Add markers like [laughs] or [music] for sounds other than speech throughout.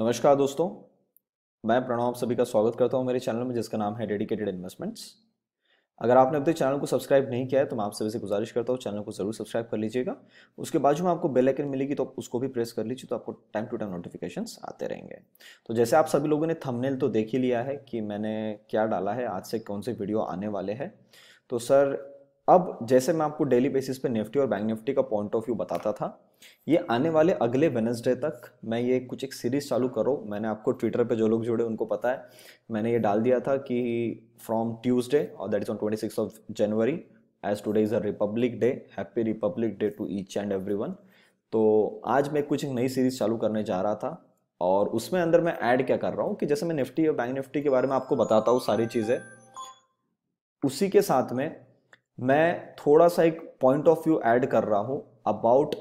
नमस्कार दोस्तों मैं प्रणव आप सभी का स्वागत करता हूं मेरे चैनल में जिसका नाम है डेडिकेटेड इन्वेस्टमेंट्स अगर आपने अब तक चैनल को सब्सक्राइब नहीं किया है तो मैं आप सभी से गुजारिश करता हूँ चैनल को जरूर सब्सक्राइब कर लीजिएगा उसके जो मैं आपको बेल आइकन मिलेगी तो आप उसको भी प्रेस कर लीजिए तो आपको टाइम टू टाइम नोटिफिकेशन आते रहेंगे तो जैसे आप सभी लोगों ने थमनेल तो देख ही लिया है कि मैंने क्या डाला है आज से कौन से वीडियो आने वाले हैं तो सर अब जैसे मैं आपको डेली बेसिस पे निफ्टी और बैंक निफ्टी का पॉइंट ऑफ व्यू बताता था ये आने वाले अगले वेनसडे तक मैं ये कुछ एक सीरीज़ चालू करो मैंने आपको ट्विटर पे जो लोग जुड़े उनको पता है मैंने ये डाल दिया था कि फ्रॉम ट्यूसडे और that is on twenty six of January as today is a republic day happy republic day to each and every तो आज मैं कुछ एक नई सीरीज़ चालू करने जा रहा था और उसमें अंदर मैं ऐड क्या कर रहा हूँ कि जैसे मैं निफ्टी और बैंक निफ्टी के बारे में आपको बताता हूँ सारी चीज़ें उसी के साथ में मैं थोड़ा सा एक पॉइंट ऑफ व्यू ऐड कर रहा हूँ अबाउट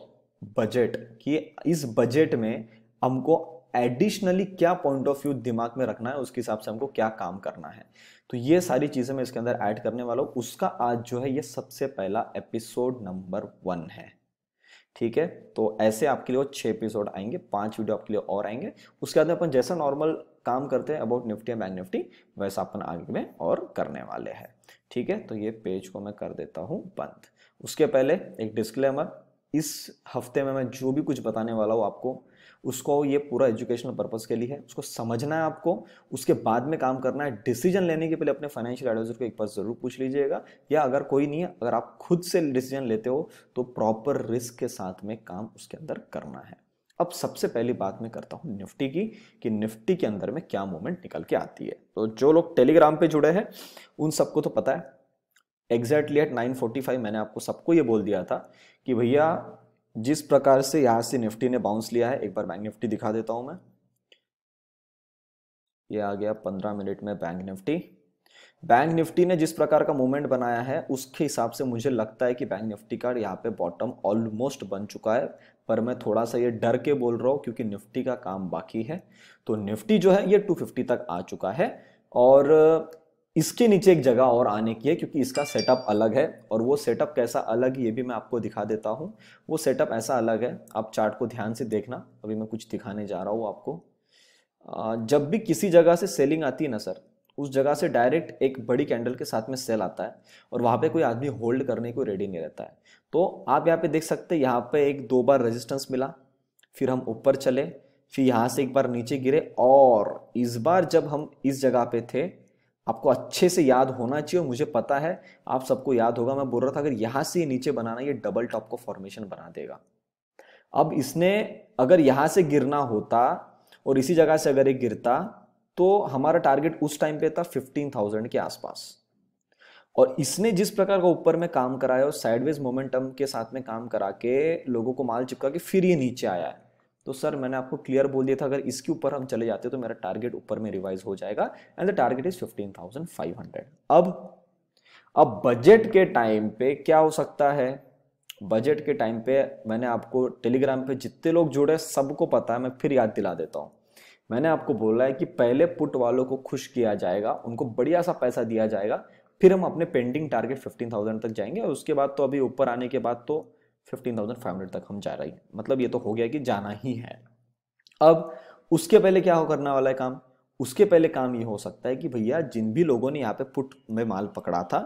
बजट कि इस बजट में हमको एडिशनली क्या पॉइंट ऑफ व्यू दिमाग में रखना है उसके हिसाब से हमको क्या काम करना है तो ये सारी चीज़ें मैं इसके अंदर ऐड करने वाला हूँ उसका आज जो है ये सबसे पहला एपिसोड नंबर वन है ठीक है तो ऐसे आपके लिए छह एपिसोड आएंगे पांच वीडियो आपके लिए और आएंगे उसके बाद अपन जैसा नॉर्मल काम करते हैं अबाउट निफ्टी बैंक निफ्टी वैसा अपन आगे में और करने वाले हैं ठीक है तो ये पेज को मैं कर देता हूँ बंद उसके पहले एक डिस्क्लेमर इस हफ्ते में मैं जो भी कुछ बताने वाला हूँ आपको उसको ये पूरा एजुकेशनल पर्पज़ के लिए है उसको समझना है आपको उसके बाद में काम करना है डिसीजन लेने के पहले अपने फाइनेंशियल एडवाइजर को एक बार ज़रूर पूछ लीजिएगा या अगर कोई नहीं है अगर आप खुद से डिसीजन लेते हो तो प्रॉपर रिस्क के साथ में काम उसके अंदर करना है अब सबसे पहली बात मैं करता हूँ निफ्टी की कि निफ्टी के अंदर में क्या मूवमेंट निकल के आती है तो जो लोग टेलीग्राम पर जुड़े हैं उन सबको तो पता है exactly at nine forty five मैंने आपको सबको ये बोल दिया था कि भैया जिस प्रकार से यहाँ से निफ्टी ने बाउंस लिया है एक बार बैंक निफ्टी दिखा देता हूँ मैं ये आ गया पंद्रह मिनट में बैंक निफ्टी बैंक निफ्टी ने जिस प्रकार का मूवमेंट बनाया है उसके हिसाब से मुझे लगता है कि बैंक निफ्टी का यहाँ पे बॉटम ऑलमोस्ट बन चुका है पर मैं थोड़ा सा ये डर के बोल रहा हूँ क्योंकि निफ्टी का काम बाकी है तो निफ्टी जो है ये 250 तक आ चुका है और इसके नीचे एक जगह और आने की है क्योंकि इसका सेटअप अलग है और वो सेटअप कैसा अलग ये भी मैं आपको दिखा देता हूँ वो सेटअप ऐसा अलग है आप चार्ट को ध्यान से देखना अभी मैं कुछ दिखाने जा रहा हूँ आपको जब भी किसी जगह से सेलिंग आती है ना सर उस जगह से डायरेक्ट एक बड़ी कैंडल के साथ में सेल आता है और वहाँ पे कोई आदमी होल्ड करने को रेडी नहीं रहता है तो आप यहाँ पे देख सकते हैं यहाँ पे एक दो बार रेजिस्टेंस मिला फिर हम ऊपर चले फिर यहाँ से एक बार नीचे गिरे और इस बार जब हम इस जगह पे थे आपको अच्छे से याद होना चाहिए और मुझे पता है आप सबको याद होगा मैं बोल रहा था अगर यहाँ से नीचे बनाना ये डबल टॉप को फॉर्मेशन बना देगा अब इसने अगर यहाँ से गिरना होता और इसी जगह से अगर ये गिरता तो हमारा टारगेट उस टाइम पे था थाउजेंड के आसपास और इसने जिस प्रकार का ऊपर में काम कराया और साइडवेज मोमेंटम के साथ में काम करा के लोगों को माल चिपका के फिर ये नीचे आया है तो सर मैंने आपको क्लियर बोल दिया था अगर इसके ऊपर हम चले जाते तो मेरा टारगेट ऊपर में रिवाइज हो जाएगा एंड द टारगेट इज 15,500 अब अब बजट के टाइम पे क्या हो सकता है बजट के टाइम पे मैंने आपको टेलीग्राम पे जितने लोग जुड़े सबको पता है मैं फिर याद दिला देता हूँ मैंने आपको बोला है कि पहले पुट वालों को खुश किया जाएगा उनको बढ़िया सा पैसा दिया जाएगा फिर हम अपने पेंडिंग टारगेट 15,000 तक जाएंगे और उसके बाद तो अभी ऊपर आने के बाद तो फिफ्टीन थाउजेंड फाइव हंड्रेड तक हम जा रहे हैं मतलब ये तो हो गया कि जाना ही है अब उसके पहले क्या हो करना वाला है काम उसके पहले काम ये हो सकता है कि भैया जिन भी लोगों ने यहाँ पे पुट में माल पकड़ा था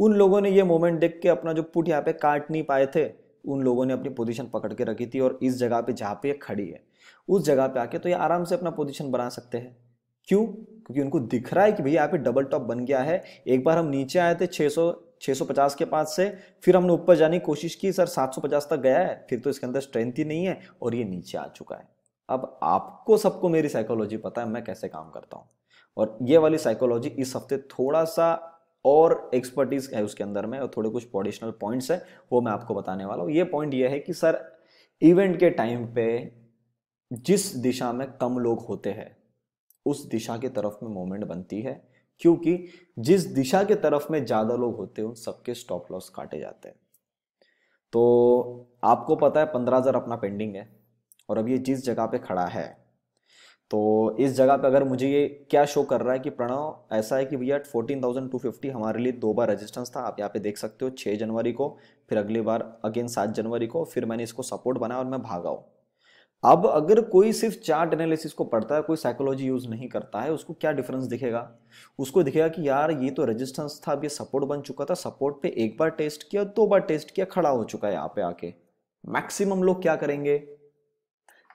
उन लोगों ने ये मोमेंट देख के अपना जो पुट यहाँ पे काट नहीं पाए थे उन लोगों ने अपनी पोजीशन पकड़ के रखी थी और इस जगह पे जहाँ पे ये खड़ी है उस जगह पे आके तो ये आराम से अपना पोजीशन बना सकते हैं क्यों क्योंकि उनको दिख रहा है कि भैया यहाँ पे डबल टॉप बन गया है एक बार हम नीचे आए थे 600 650 के पास से फिर हमने ऊपर जाने की कोशिश की सर 750 तक गया है फिर तो इसके अंदर स्ट्रेंथ ही नहीं है और ये नीचे आ चुका है अब आपको सबको मेरी साइकोलॉजी पता है मैं कैसे काम करता हूँ और ये वाली साइकोलॉजी इस हफ्ते थोड़ा सा और एक्सपर्टीज है उसके अंदर में और थोड़े कुछ पॉडिशनल पॉइंट्स है वो मैं आपको बताने वाला हूँ ये पॉइंट ये है कि सर इवेंट के टाइम पे जिस दिशा में कम लोग होते हैं उस दिशा की तरफ में मोमेंट बनती है क्योंकि जिस दिशा के तरफ में ज़्यादा लोग होते हैं उन सबके स्टॉप लॉस काटे जाते हैं तो आपको पता है पंद्रह हज़ार अपना पेंडिंग है और अब ये जिस जगह पे खड़ा है तो इस जगह पे अगर मुझे ये क्या शो कर रहा है कि प्रणव ऐसा है कि भैया फोर्टीन थाउजेंड टू फिफ्टी हमारे लिए दो बार रेजिस्टेंस था आप यहाँ पे देख सकते हो छः जनवरी को फिर अगली बार अगेन सात जनवरी को फिर मैंने इसको सपोर्ट बनाया और मैं भागा हूँ अब अगर कोई सिर्फ चार्ट एनालिसिस को पढ़ता है कोई साइकोलॉजी यूज़ नहीं करता है उसको क्या डिफरेंस दिखेगा उसको दिखेगा कि यार ये तो रेजिस्टेंस था अब ये सपोर्ट बन चुका था सपोर्ट पे एक बार टेस्ट किया दो बार टेस्ट किया खड़ा हो चुका है यहाँ पे आके मैक्सिमम लोग क्या करेंगे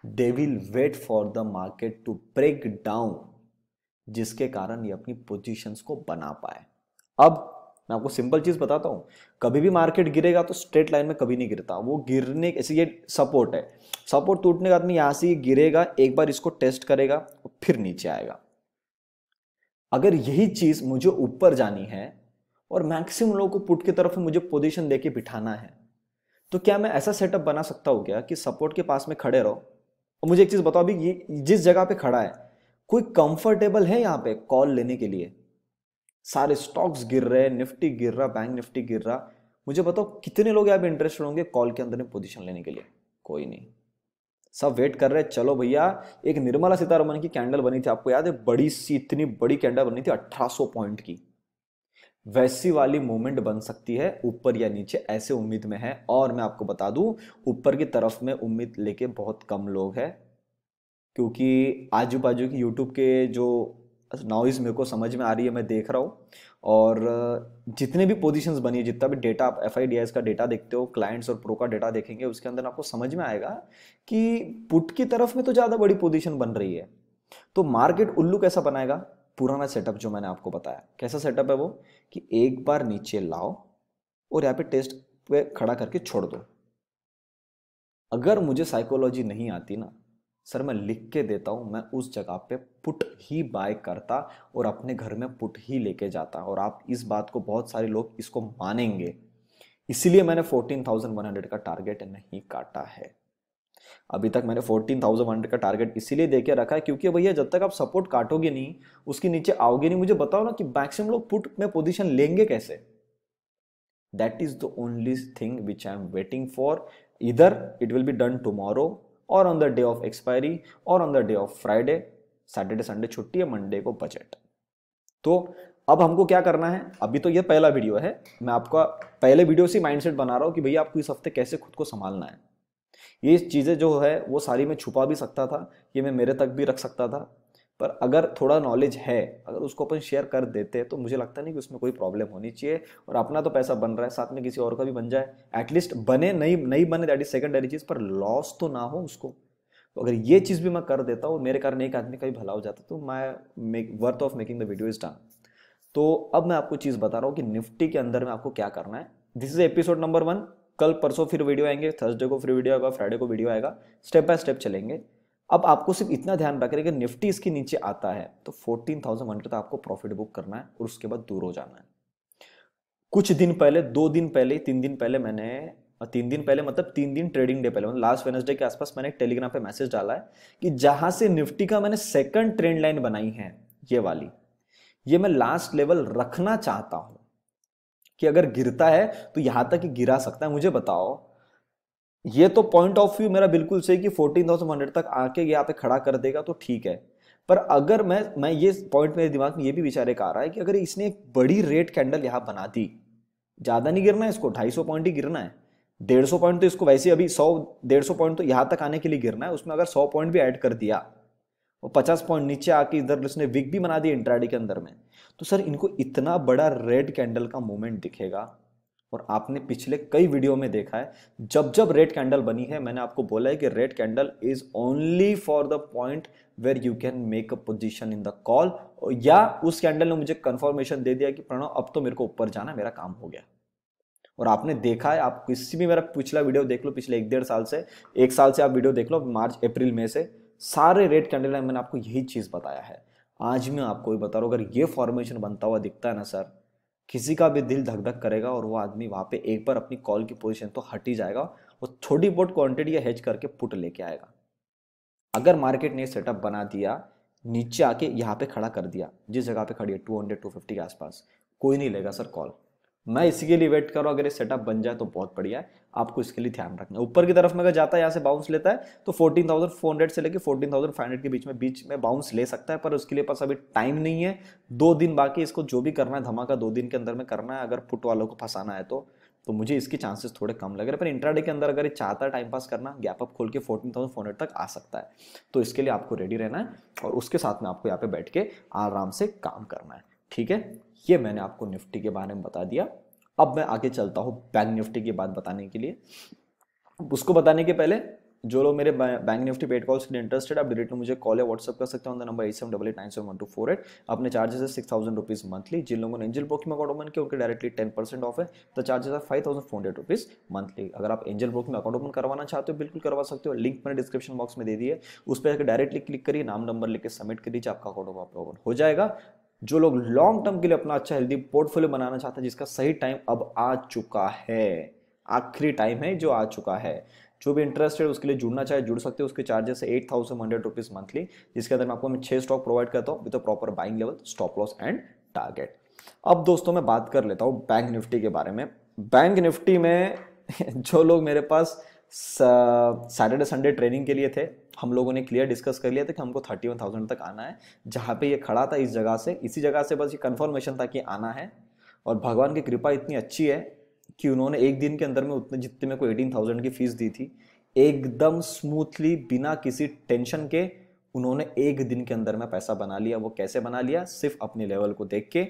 they will wait for the market to break down जिसके कारण ये अपनी पोजिशंस को बना पाए अब मैं आपको सिंपल चीज़ बताता हूँ कभी भी मार्केट गिरेगा तो स्ट्रेट लाइन में कभी नहीं गिरता वो गिरने ऐसे ये सपोर्ट है सपोर्ट टूटने का आदमी यहाँ से गिरेगा एक बार इसको टेस्ट करेगा और फिर नीचे आएगा अगर यही चीज़ मुझे ऊपर जानी है और मैक्सिमम लोगों को पुट की तरफ मुझे पोजीशन देके बिठाना है तो क्या मैं ऐसा सेटअप बना सकता हूँ क्या कि सपोर्ट के पास में खड़े रहो और मुझे एक चीज़ बताओ अभी ये जिस जगह पे खड़ा है कोई कंफर्टेबल है यहाँ पे कॉल लेने के लिए सारे स्टॉक्स गिर रहे हैं निफ्टी गिर रहा बैंक निफ्टी गिर रहा मुझे बताओ कितने लोग यहाँ पे इंटरेस्टेड होंगे कॉल के अंदर में पोजीशन लेने के लिए कोई नहीं सब वेट कर रहे हैं चलो भैया एक निर्मला सीतारमन की कैंडल बनी थी आपको याद है बड़ी सी इतनी बड़ी कैंडल बनी थी 1800 पॉइंट की वैसी वाली मूवमेंट बन सकती है ऊपर या नीचे ऐसे उम्मीद में है और मैं आपको बता दूं ऊपर की तरफ में उम्मीद लेके बहुत कम लोग हैं क्योंकि आजू बाजू की यूट्यूब के जो नॉइज़ मेरे को समझ में आ रही है मैं देख रहा हूँ और जितने भी पोजीशंस बनी है जितना भी डेटा आप एफ का डेटा देखते हो क्लाइंट्स और प्रो का डेटा देखेंगे उसके अंदर आपको समझ में आएगा कि पुट की तरफ में तो ज़्यादा बड़ी पोजीशन बन रही है तो मार्केट उल्लू कैसा बनाएगा पुराना सेटअप जो मैंने आपको बताया कैसा सेटअप है वो कि एक बार नीचे लाओ और यहाँ पे टेस्ट पे खड़ा करके छोड़ दो अगर मुझे साइकोलॉजी नहीं आती ना सर मैं लिख के देता हूँ मैं उस जगह पे पुट ही बाय करता और अपने घर में पुट ही लेके जाता और आप इस बात को बहुत सारे लोग इसको मानेंगे इसीलिए मैंने 14,100 का टारगेट नहीं काटा है अभी तक मैंने 14,100 का टारगेट इसीलिए देके रखा है क्योंकि भैया जब तक आप सपोर्ट काटोगे नहीं उसके नीचे आओगे नहीं मुझे बताओ ना कि मैक्सिमम लोग पुट में पोजिशन लेंगे कैसे that is the only thing which I am waiting for इधर it will be done tomorrow और on the day of expiry और on the day of Friday Saturday Sunday छुट्टी है मंडे को बजट तो अब हमको क्या करना है अभी तो ये पहला वीडियो है मैं आपका पहले वीडियो से माइंडसेट बना रहा हूँ कि भैया आपको इस हफ्ते कैसे खुद को संभालना है ये चीज़ें जो है वो सारी मैं छुपा भी सकता था ये मैं मेरे तक भी रख सकता था पर अगर थोड़ा नॉलेज है अगर उसको अपन शेयर कर देते तो मुझे लगता नहीं कि उसमें कोई प्रॉब्लम होनी चाहिए और अपना तो पैसा बन रहा है साथ में किसी और का भी बन जाए एटलीस्ट बने नहीं नहीं बने दैट इज सेकेंडरी चीज़ पर लॉस तो ना हो उसको तो अगर ये चीज़ भी मैं कर देता हूँ मेरे कारण एक आदमी का भी भला हो जाता तो my make worth of making the video is done तो अब मैं आपको चीज़ बता रहा हूँ कि निफ्टी के अंदर में आपको क्या करना है this is episode number one कल परसों फिर वीडियो आएंगे थर्सडे को फिर वीडियो आएगा फ्राइडे को वीडियो आएगा स्टेप बाय स्टेप चलेंगे अब आपको सिर्फ इतना ध्यान रखें रहे निफ्टी इसके नीचे आता है तो फोर्टीन थाउजेंड हंड्रेड आपको प्रॉफिट बुक करना है और उसके बाद दूर हो जाना है कुछ दिन पहले दो दिन पहले तीन दिन पहले मैंने तीन दिन पहले मतलब तीन दिन ट्रेडिंग डे पहले मतलब लास्ट वेनसडे के आसपास मैंने एक टेलीग्राम पे मैसेज डाला है कि जहां से निफ्टी का मैंने सेकंड ट्रेंड लाइन बनाई है ये वाली ये मैं लास्ट लेवल रखना चाहता हूं कि अगर गिरता है तो यहां तक गिरा सकता है मुझे बताओ ये तो पॉइंट ऑफ व्यू मेरा बिल्कुल सही कि फोर्टीन थाउजेंड हंड्रेड तक आके यहाँ पे खड़ा कर देगा तो ठीक है पर अगर मैं मैं ये पॉइंट मेरे दिमाग में ये भी विचार एक आ रहा है कि अगर इसने एक बड़ी रेड कैंडल यहाँ बना दी ज़्यादा नहीं गिरना है इसको ढाई सौ पॉइंट ही गिरना है डेढ़ सौ पॉइंट तो इसको वैसे अभी सौ डेढ़ सौ पॉइंट तो यहाँ तक आने के लिए गिरना है उसमें अगर सौ पॉइंट भी ऐड कर दिया और पचास पॉइंट नीचे आके इधर उसने विक भी बना दिया इंट्राडी के अंदर में तो सर इनको इतना बड़ा रेड कैंडल का मूवमेंट दिखेगा और आपने पिछले कई वीडियो में देखा है जब जब रेड कैंडल बनी है मैंने आपको बोला है कि red candle is only for the point where you can make a position in the call या उस कैंडल ने मुझे कंफर्मेशन दे दिया कि प्रणव अब तो मेरे को ऊपर जाना मेरा काम हो गया और आपने देखा है आप किसी भी मेरा पिछला वीडियो देख लो पिछले एक डेढ़ साल से एक साल से आप वीडियो देख लो मार्च अप्रैल में से सारे रेड कैंडल मैंने आपको यही चीज़ बताया है आज मैं आपको भी बता रहा हूँ अगर ये फॉर्मेशन बनता हुआ दिखता है ना सर किसी का भी दिल धक धक करेगा और वो आदमी वहाँ पे एक बार अपनी कॉल की पोजीशन तो हट ही जाएगा और छोटी बहुत क्वांटिटी या हेज करके पुट लेके आएगा अगर मार्केट ने सेटअप बना दिया नीचे आके यहाँ पे खड़ा कर दिया जिस जगह पे खड़ी है 200 250 के आसपास कोई नहीं लेगा सर कॉल मैं इसके लिए वेट कर रहा हूँ अगर ये सेटअप बन जाए तो बहुत बढ़िया है आपको इसके लिए ध्यान रखना है ऊपर की तरफ में अगर जाता है यहाँ से बाउंस लेता है तो 14,400 से लेकर 14,500 के बीच में बीच में बाउंस ले सकता है पर उसके लिए पास अभी टाइम नहीं है दो दिन बाकी इसको जो भी करना है धमाका दो दिन के अंदर में करना है अगर फुट वालों को फंसाना है तो तो मुझे इसके चांसेस थोड़े कम लग रहे हैं पर इंट्राडे के अंदर अगर ये चाहता है टाइम पास करना गैप अप खोल के फोर्टीन थाउजेंड फोर हंड्रेड तक आ सकता है तो इसके लिए आपको रेडी रहना है और उसके साथ में आपको यहाँ पे बैठ के आराम से काम करना है ठीक है ये मैंने आपको निफ्टी के बारे में बता दिया अब मैं आगे चलता हूँ बैंक निफ्टी की बात बताने के लिए उसको बताने के पहले जो लोग मेरे बैंक निफ्टी पेड कॉल्स के लिए इंटरेस्टेड आप डायरेक्टली मुझे कॉल या व्हाट्सअप कर सकते हैं number eight seven double eight nine seven one two four eight अपने चार्जेस है सिक्स थाउजेंड रुपीज मंथली जिन लोगों ने एंजल ब्रोकिंग में अकाउंट ओपन किया उनके डायरेक्टली टेन परसेंट ऑफ है तो चार्जेस है five thousand four hundred rupees monthly अगर आप एंजल ब्रोकिंग में अकाउंट ओपन करवाना चाहते हो बिल्कुल करवा सकते हो लिंक मैंने डिस्क्रिप्शन बॉक्स में दे दिए उस पर डायरेक्टली क्लिक करिए नाम नंबर लेकर सबमिट कर दीजिए आपका अकाउंट ओपन हो जाएगा जो लोग लॉन्ग टर्म के लिए अपना अच्छा हेल्दी पोर्टफोलियो बनाना चाहते हैं जिसका सही टाइम अब आ चुका है आखिरी टाइम है जो आ चुका है जो भी इंटरेस्टेड उसके लिए जुड़ना चाहे जुड़ सकते हो उसके चार्जेस है eight thousand hundred rupees monthly जिसके अंदर मैं आपको मैं छह स्टॉक प्रोवाइड करता हूँ with a proper buying level stop loss and target अब दोस्तों मैं बात कर लेता हूँ बैंक निफ्टी के बारे में बैंक निफ्टी में [laughs] जो लोग मेरे पास सैटरडे संडे ट्रेनिंग के लिए थे हम लोगों ने क्लियर डिस्कस कर लिया था कि हमको थर्टी वन थाउजेंड तक आना है जहाँ पे ये खड़ा था इस जगह से इसी जगह से बस ये कन्फर्मेशन था कि आना है और भगवान की कृपा इतनी अच्छी है कि उन्होंने एक दिन के अंदर में उतने जितने मेरे को एटीन थाउजेंड की फीस दी थी एकदम स्मूथली बिना किसी टेंशन के उन्होंने एक दिन के अंदर में पैसा बना लिया वो कैसे बना लिया सिर्फ अपने लेवल को देख के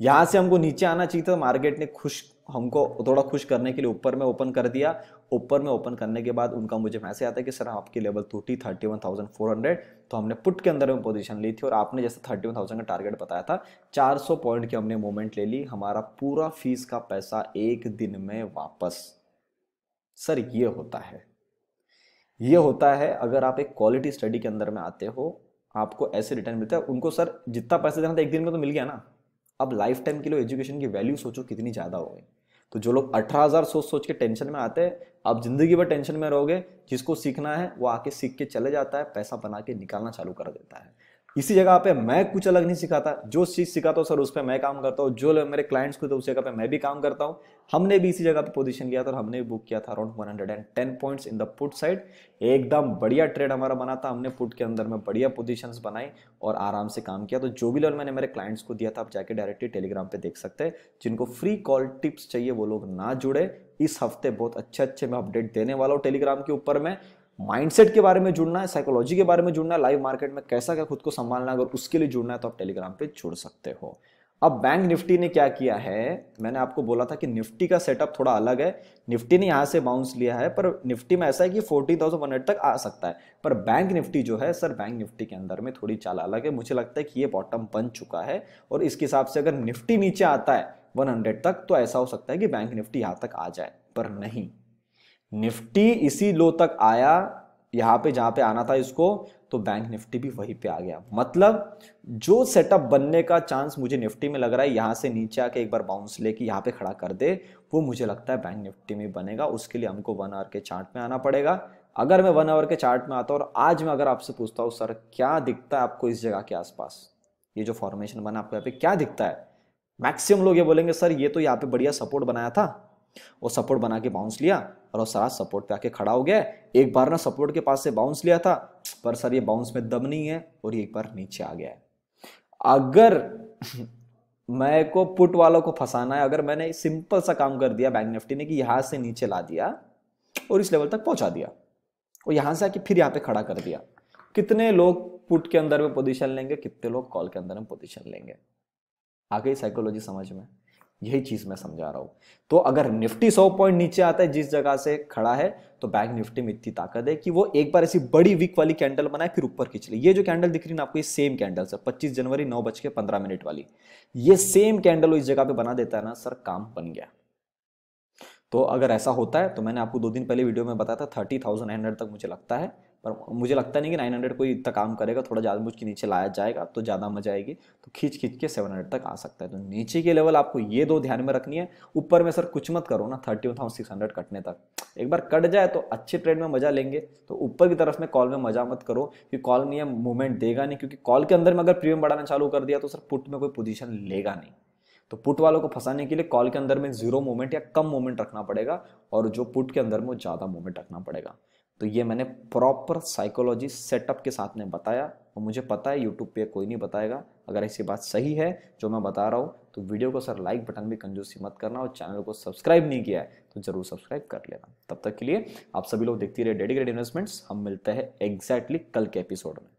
यहां से हमको नीचे आना चाहिए था मार्केट ने खुश हमको थोड़ा खुश करने के लिए ऊपर में ओपन कर दिया ऊपर में ओपन करने के बाद उनका मुझे मैसेज आता है कि सर आपकी लेवल टूटी thirty one thousand four hundred तो हमने पुट के अंदर में पोजीशन ली थी और आपने जैसे थर्टी वन थाउजेंड का टारगेट बताया था चार सौ पॉइंट की हमने मूवमेंट ले ली हमारा पूरा फीस का पैसा एक दिन में वापस सर ये होता है ये होता है अगर आप एक क्वालिटी स्टडी के अंदर में आते हो आपको ऐसे रिटर्न मिलता है उनको सर जितना पैसा देना था एक दिन में तो मिल गया ना अब लाइफ टाइम के लिए एजुकेशन की वैल्यू सोचो कितनी ज़्यादा हो गई तो जो लोग अठारह हज़ार सोच सोच के टेंशन में आते हैं आप ज़िंदगी भर टेंशन में रहोगे जिसको सीखना है वो आके सीख के चले जाता है पैसा बना के निकालना चालू कर देता है इसी जगह पे मैं कुछ अलग नहीं सिखाता जो चीज़ सिखाता हूँ सर उस पर मैं काम करता हूँ जो मेरे क्लाइंट्स को तो उस जगह पे मैं भी काम करता हूँ हमने भी इसी जगह पे पोजीशन किया था और हमने भी बुक किया था around one hundred and ten points in the put side एकदम बढ़िया ट्रेड हमारा बना था हमने पुट के अंदर में बढ़िया पोजिशन बनाई और आराम से काम किया तो जो भी लोन मैंने मेरे क्लाइंट्स को दिया था आप जाके डायरेक्टली टेलीग्राम पर देख सकते हैं जिनको फ्री कॉल टिप्स चाहिए वो लोग ना जुड़े इस हफ्ते बहुत अच्छे अच्छे मैं अपडेट देने वाला हूँ टेलीग्राम के ऊपर में माइंडसेट के बारे में जुड़ना है साइकोलॉजी के बारे में जुड़ना है लाइव मार्केट में कैसा क्या खुद को संभालना है अगर उसके लिए जुड़ना है तो आप टेलीग्राम पे जुड़ सकते हो अब बैंक निफ्टी ने क्या किया है मैंने आपको बोला था कि निफ्टी का सेटअप थोड़ा अलग है निफ्टी ने यहाँ से बाउंस लिया है पर निफ्टी में ऐसा है कि फोर्टीन थाउजेंड हंड्रेड तक आ सकता है पर बैंक निफ्टी जो है सर बैंक निफ्टी के अंदर में थोड़ी चाल अलग है मुझे लगता है कि ये बॉटम बन चुका है और इसके हिसाब से अगर निफ्टी नीचे आता है हंड्रेड तक तो ऐसा हो सकता है कि बैंक निफ्टी यहाँ तक आ जाए पर नहीं निफ्टी इसी लो तक आया यहाँ पे जहाँ पे आना था इसको तो बैंक निफ्टी भी वहीं पे आ गया मतलब जो सेटअप बनने का चांस मुझे निफ्टी में लग रहा है यहाँ से नीचे आके एक बार बाउंस लेके यहाँ पे खड़ा कर दे वो मुझे लगता है बैंक निफ्टी में बनेगा उसके लिए हमको वन आवर के चार्ट में आना पड़ेगा अगर मैं वन आवर के चार्ट में आता हूँ और आज मैं अगर आपसे पूछता हूँ सर क्या दिखता है आपको इस जगह के आसपास ये जो फॉर्मेशन बना आपको यहाँ पे क्या दिखता है मैक्सिमम लोग ये बोलेंगे सर ये तो यहाँ पे बढ़िया सपोर्ट बनाया था वो सपोर्ट बना के बाउंस लिया और वो साथ सपोर्ट पे आके खड़ा हो गया एक बार ना सपोर्ट के पास से बाउंस लिया था पर सर ये बाउंस में दम नहीं है और एक बार नीचे आ गया है अगर [laughs] मैं को पुट वालों को फंसाना है अगर मैंने सिंपल सा काम कर दिया बैंक निफ्टी ने कि यहां से नीचे ला दिया और इस लेवल तक पहुंचा दिया और यहां से आके फिर यहां पे खड़ा कर दिया कितने लोग पुट के अंदर में पोजीशन लेंगे कितने लोग कॉल के अंदर में पोजीशन लेंगे आ गई साइकोलॉजी समझ में यही चीज मैं समझा रहा हूं तो अगर निफ्टी सौ पॉइंट नीचे आता है जिस जगह से खड़ा है तो बैंक निफ्टी में इतनी ताकत है कि वो एक बार ऐसी बड़ी वीक वाली कैंडल बनाए फिर ऊपर खींच ले ये जो कैंडल दिख रही है ना आपको ये सेम कैंडल सर पच्चीस जनवरी नौ बज के पंद्रह मिनट वाली ये सेम कैंडल इस जगह पे बना देता है ना सर काम बन गया तो अगर ऐसा होता है तो मैंने आपको दो दिन पहले वीडियो में बताया था थर्टी थाउजेंड हंड्रेड तक मुझे लगता है पर मुझे लगता नहीं कि 900 कोई इतना काम करेगा थोड़ा ज़्यादा मुझके नीचे लाया जाएगा तो ज़्यादा मजा आएगी तो खींच खींच के 700 तक आ सकता है तो नीचे के लेवल आपको ये दो ध्यान में रखनी है ऊपर में सर कुछ मत करो ना thirty one thousand six hundred कटने तक एक बार कट जाए तो अच्छे ट्रेड में मजा लेंगे तो ऊपर की तरफ में कॉल में मजा मत करो कि कॉल में यह मूवमेंट देगा नहीं क्योंकि कॉल के अंदर में अगर प्रीमियम बढ़ाना चालू कर दिया तो सर पुट में कोई पोजिशन लेगा नहीं तो पुट वालों को फंसाने के लिए कॉल के अंदर में जीरो मूवमेंट या कम मूवमेंट रखना पड़ेगा और जो पुट के अंदर में वो ज़्यादा मूवमेंट रखना पड़ेगा तो ये मैंने प्रॉपर साइकोलॉजी सेटअप के साथ में बताया और मुझे पता है यूट्यूब पे कोई नहीं बताएगा अगर ऐसी बात सही है जो मैं बता रहा हूँ तो वीडियो को सर लाइक बटन भी कंजूसी मत करना और चैनल को सब्सक्राइब नहीं किया है तो ज़रूर सब्सक्राइब कर लेना तब तक के लिए आप सभी लोग देखते रहे डेडिकेट इन्वेस्टमेंट्स हम मिलते हैं एग्जैक्टली कल के एपिसोड में